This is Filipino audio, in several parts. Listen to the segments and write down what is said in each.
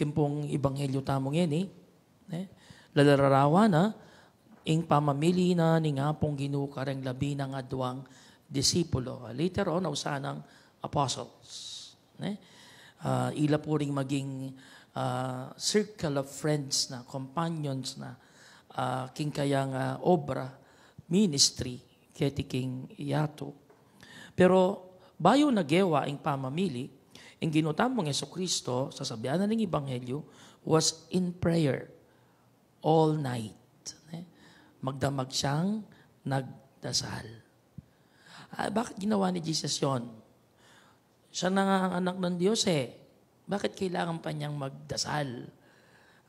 Kimpong ibanghelyo tamong yan eh. Ne? Lalararawa na, ah. ing pamamili na ni nga pong ginukareng labi ng adwang disipulo. Later on, nausanang apostles. Ne? Uh, ila po rin maging uh, circle of friends na, companions na, uh, king kayang uh, obra, ministry, keti king iyato. Pero bayo nagewa ing pamamili, ang ginutampong Yeso Kristo sa sabianan ng Ibanghelyo was in prayer all night. Magdamag siyang nagdasal. Ah, bakit ginawa ni Jesus yon? Siya na nga ang anak ng Diyos eh. Bakit kailangan pa niyang magdasal?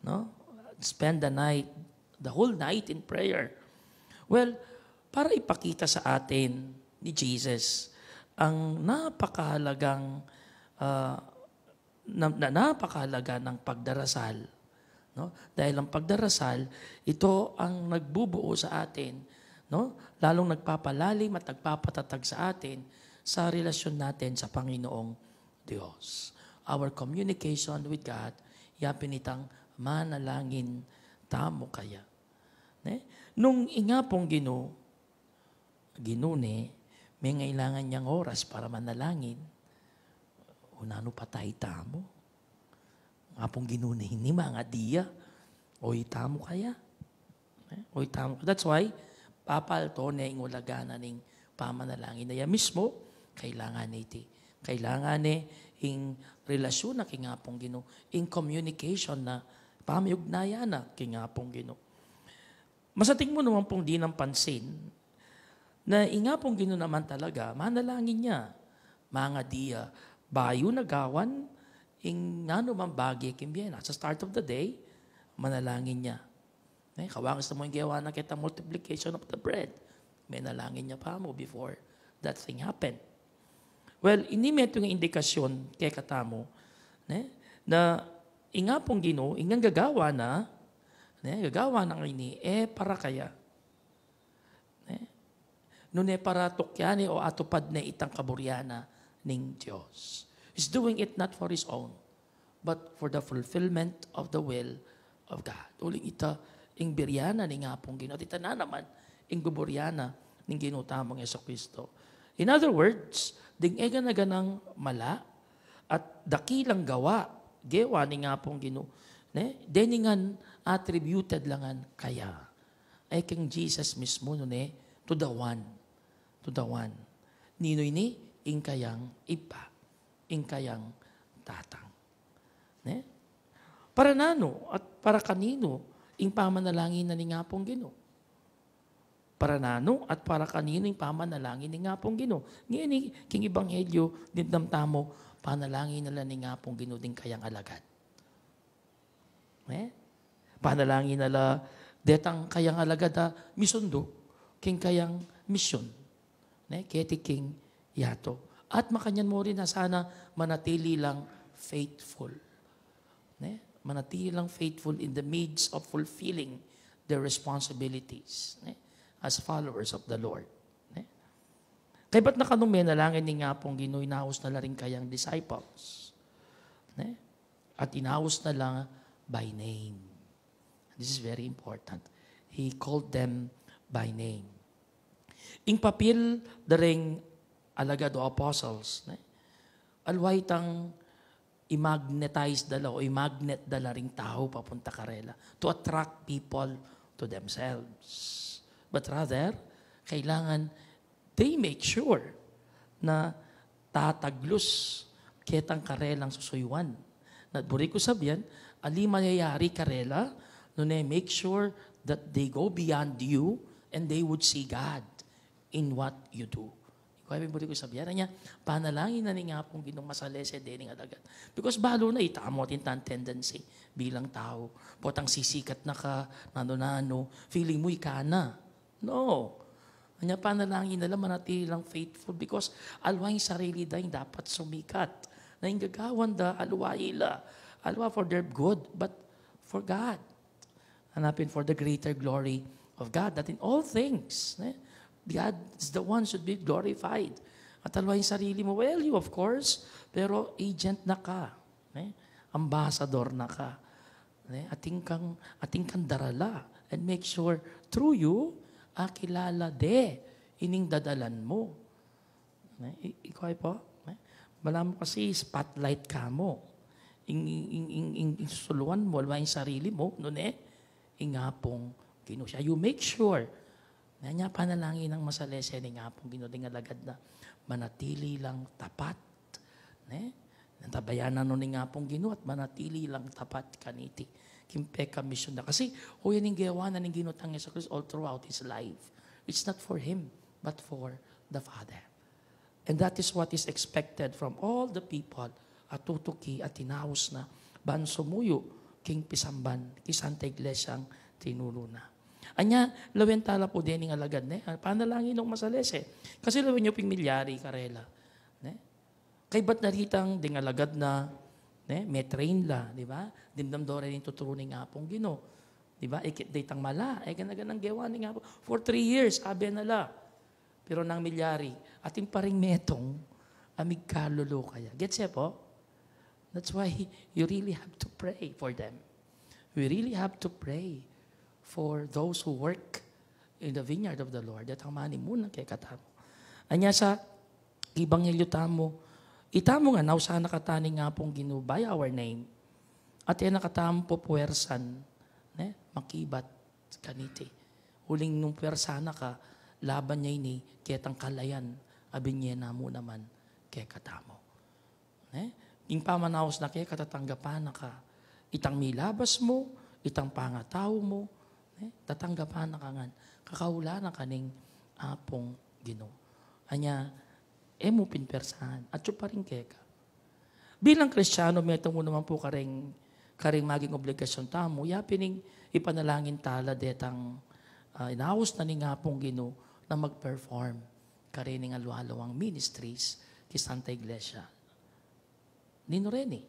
No? Spend the night, the whole night in prayer. Well, para ipakita sa atin ni Jesus ang napakahalagang uh, na, na napakahalaga ng pagdarasal. No? Dahil ang pagdarasal, ito ang nagbubuo sa atin, no? lalong nagpapalalim at nagpapatatag sa atin sa relasyon natin sa Panginoong Diyos. Our communication with God, yapinitang manalangin tamo kaya. Ne? Nung ingapong gino, ginune, may ngailangan niyang oras para manalangin. Hunano patay tamo. Apong ginunahin ni mga diya. O itamo kaya. Eh, o itamo That's why, papalto na yung ulagana ning pamanalangin na mismo, kailangan ni ti. Kailangan ni eh, ing relasyon na king apong gino, ing communication na pamiugnaya na king apong gino. Masating mo naman pong di ng pansin na ingapong gino naman talaga, manalangin niya, mga diya, bayunagawan ing nanumang bagi kimbiena. Sa start of the day, manalangin niya. May eh, kawangis na mo yung gawa na kita multiplication of the bread. May nalangin niya pa mo before that thing happened. Well, ini may itong indikasyon kay katamo ne, eh, na inga pong gino, ingang gagawa na, ne, eh, gagawa na ini, eh para kaya. Ne, Nune para tukyani o atupad na itang kaburyana ng Diyos. He's doing it not for His own, but for the fulfillment of the will of God. Uling ita, ing biryana ni nga pong ginot. Ita na naman, ing guburyana ng ginutamong Yeso Kristo. In other words, ding ega na ganang mala at dakilang gawa, gewa ni nga pong gino, ne? deningan attributed langan kaya. Ay kang Jesus mismo, no, ne? to the one. To the one. Ninoy ni? ingkayang ipa, ingkayang tatang. Ne? Para nano at para kanino ing pamanalangin na ni ngapong Ginoo. Para nano at para kanino ing pamanalangin ni ngapong Ginoo. Ngayon king ebanghelyo dinamtamo panalangin nila ni ngapong Ginoo ding kayang alagad. Ne? Panalangin nila detang kayang alagad ha, ah, misundo king kayang misyon. Ne? Keti king yato. At makanyan mo rin na sana manatili lang faithful. Ne? Manatili lang faithful in the midst of fulfilling their responsibilities ne? as followers of the Lord. Ne? Kaya ba't nakanume na langin eh, ni nga pong ginuinaos na rin kayang disciples? Ne? At inaus na lang by name. This is very important. He called them by name. Ing papel daring alagad o apostles, ne? alway tang i-magnetize dala o i-magnet dala ring tao papunta karela to attract people to themselves. But rather, kailangan they make sure na tataglos ketang karelang susuyuan. Na buriko sabihan, ali mangyayari karela, no na make sure that they go beyond you and they would see God in what you do. Kaya ibig ko sabihan niya, panalangin na ni nga pong ginong masalese dining adagat. Because balo na itamo atin tan tendency bilang tao. Potang sisikat na ka, nano-nano, ano, feeling mo ikana. No. Anya panalangin na lang manatilang faithful because alway sarili dahin dapat sumikat. Na ingagawan da, alway ila. Alwa for their good, but for God. Hanapin for the greater glory of God that in all things, eh, God is the one should be glorified. At alawa ano yung sarili mo, well, you of course, pero agent na ka. Ne? Eh? Ambassador na ka. Ne? Eh? Ating kang, ating kang darala. And make sure, through you, akilala ah, de, ining dadalan mo. Ne? Eh, I- ikaw ay po, ne? bala mo kasi spotlight ka mo. Ing, ing, ing, ing, insuluan mo, alawa yung sarili mo, noon ne? Ingapong kinu siya. You make sure Nanya panalangin ng masalese ni nga pong ginuling alagad na manatili lang tapat. Ne? Nantabayanan nun ni nga pong ginu at manatili lang tapat kaniti. Kimpeka mission na. Kasi huya ning gawa na ning ginot ang Yesus Christ all throughout his life. It's not for him, but for the Father. And that is what is expected from all the people at tutuki at tinaos na bansumuyo king pisamban kisanta iglesyang tinulo na. Anya, lawen tala po din ng alagad ne. Panalangin lang masales masalese? Eh. Kasi lawen nyo pingmilyari karela. Ne? Kay ba't naritang ding alagad na ne? may train la, di ba? Dimdam dore rin tuturunin nga pong gino. Di ba? Ikit day tang mala. Ay eh, ganaganang gawa ni nga po. For three years, abe la. Pero nang milyari, ating paring metong, amig kalulu kaya. Get ya po? That's why you really have to pray for them. We really have to pray for those who work in the vineyard of the Lord at hamani muna kay katamo. Anya sa gibanghelyo tamo, itamo nga naw sa nakatani nga pong ginubay our name. At yan nakatamo po puwersan, ne? makibat kaniti. Huling nung puwersana ka, laban niya ini ketang kalayan, na mo naman kay katamo. Ne? Ing pamanaos na kay katatanggapana ka, itang milabas mo, itang pangataw mo, eh, tatanggapan na kangan. Kakaula na kaning apong ginoo. Anya, emo eh, pinpersahan. At pa rin keka. Bilang kristyano, may tungo naman po karing, karing maging obligasyon ta tamo. Yapining ipanalangin tala detang uh, ah, inaos na ni nga pong ginoo na mag-perform karining aluhalawang ministries kay Santa Iglesia. Nino Rene.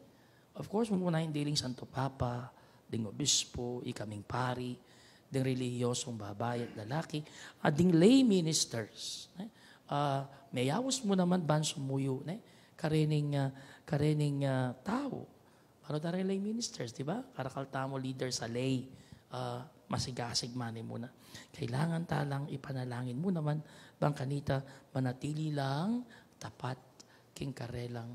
Of course, muna yung dealing Santo Papa, ding obispo, ikaming pari, ding reliyosong babae at lalaki, at ah, ding lay ministers. Ne? Eh, ah, may mayawas mo naman ban sumuyo, ne? Eh, karening, uh, ah, karening uh, tao. Para na lay ministers, di ba? Karakalta mo leader sa lay. Uh, masigasig manin mo Kailangan talang ipanalangin mo naman, bang kanita, manatili lang tapat king karelang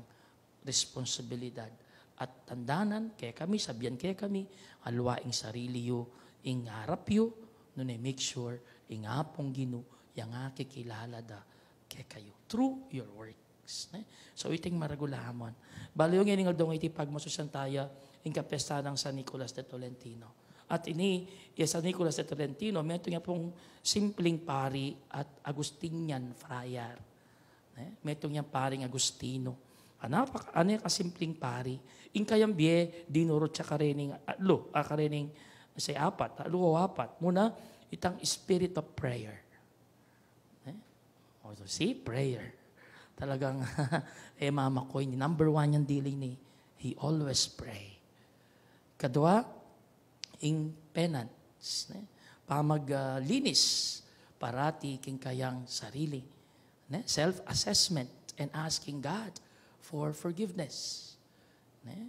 responsibilidad at tandanan, kaya kami, sabihan kaya kami, alwaing sarili yo, ingarapyo, nun ay make sure, ingapong ginu, yang kikilala da ke kayo. Through your works. Ne? So, iting maragulahamon. Bali yung iningal dong iti pagmasusan tayo, in ng San Nicolas de Tolentino. At ini, yes, San Nicolas de Tolentino, may ito pong simpleng pari at Agustinian friar. Ne? May ito paring Agustino. Anak, ah, ano yung kasimpleng pari? In kayambie, dinuro siya karening, ah, lo, ah, karening I say apat, halo apat. Muna, itang spirit of prayer. Eh? Oh, so see, prayer. Talagang, eh mama ko, number one yung dealing ni, he always pray. Kadwa, in penance. Ne? Eh? Pamaglinis. Uh, parati king kayang sarili. Ne? Eh? Self-assessment and asking God for forgiveness. Ne? Eh?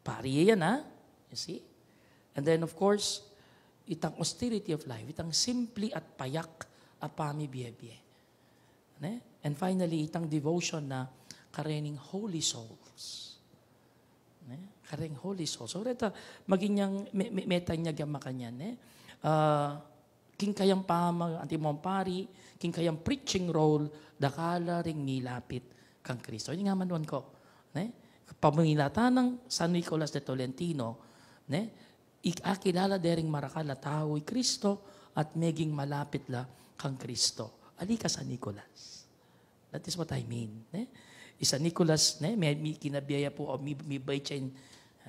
Pariye yan ha. You see? And then, of course, itang austerity of life, itang simply at payak apami biyebye. Ano eh? And finally, itang devotion na karening holy souls. Ne? Ano eh? Karing holy souls. So, reta, maging niyang me, meta niya gamakanyan. Ano ne? Uh, ah, king kayang pama, antimong pari, king kayang preaching role, dakala ring nilapit kang Kristo. Yun nga manuan ko. Ne? Eh? Pamilata ng San Nicolas de Tolentino, ne? ikakilala ah, dering marakala tao'y Kristo at meging malapit la kang Kristo. Alika sa Nicolas. That is what I mean. Ne? Isa Nicolas, ne? May, may kinabiyaya po, o may, may bayit siya in,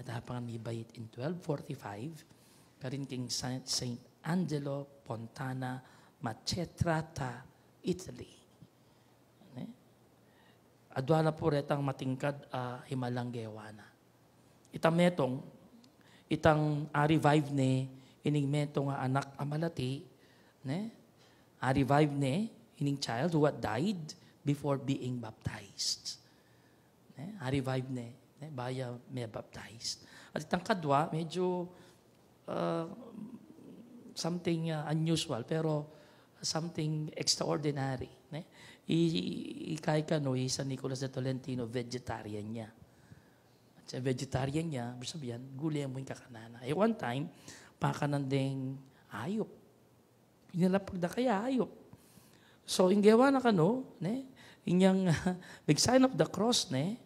tapang may bayit in 1245, karin king Saint, Saint Angelo Pontana Macetrata, Italy. Ne? Adwala po retang matingkad uh, himalang gewana. Itametong, itang a-revive ne, inigmento nga anak amalati, ne? A-revive ni ining child who had died before being baptized. Ne? A-revive ne, ne? baya may baptized. At itang kadwa, medyo uh, something uh, unusual, pero something extraordinary. Ne? I, i, kay ka no, Nicolas de Tolentino, vegetarian niya siya vegetarian niya, sabi yan, gulay mo yung kakanana. Eh one time, pakanan ding ayop. Pinalapag da kaya ayop. So, inggewa na kano, ne? Inyang uh, big sign of the cross, ne?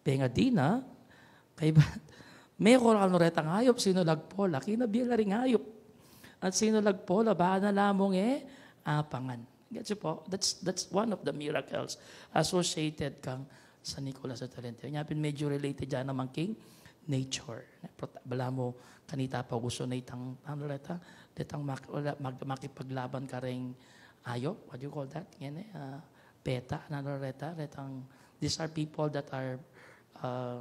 Penga di na, kay ba? May ko ano retang ayop, sino po, laki na rin ayop. At sino po, laba na lamong eh, apangan. Get you po? That's, that's one of the miracles associated kang sa Nicolas at Talente. Ngapin medyo related dyan naman king nature. Bala mo kanita pa gusto na itang ano leta detang mak, mag, makipaglaban ka ring ayo. What do you call that? Ngene uh, beta ah, ano leta detang these are people that are uh,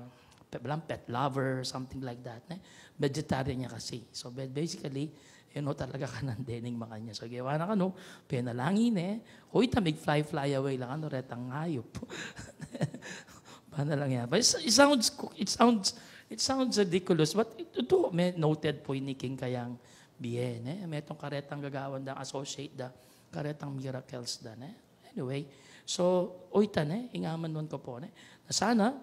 pet lover, something like that. Ne? Vegetarian niya kasi. So basically, you know, talaga ka ng dening mga niya. So, gawa na ka, no? Penalangin, eh. Hoy, tamig fly, fly away lang. Ano, retang hayop. Paano lang yan? But it sounds, it sounds, it sounds ridiculous, but ito, may noted po ni King Kayang Bien. Eh? May itong karetang gagawan da, associate da, karetang miracles da. Eh? Anyway, so, oitan eh, ingaman nun ko po. Eh? Na sana,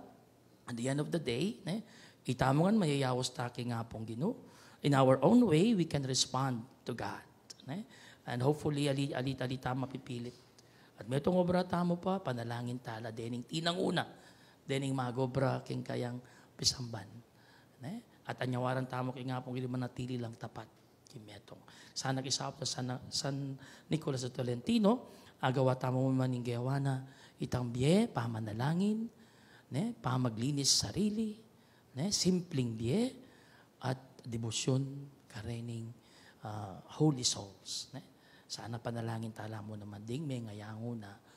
at the end of the day, eh, itamungan mayayawas taki nga pong gino. In our own way, we can respond to God. Eh? And hopefully, alit-alita mapipilit. At may itong obra tamo pa, panalangin tala, dening tinanguna. una dening magobra king kayang pisamban. Ne? At anyawaran tamo kay nga pong manatili lang tapat. Kimetong. Sana kisap sa San, San Nicolas at Tolentino, agawa tamo mo man inggewana, itangbiye, pamanalangin, ne? pamaglinis sarili, ne? simpleng biye, at debosyon karening uh, ah, holy souls. Ne? Sana panalangin tala mo naman ding may ngayango na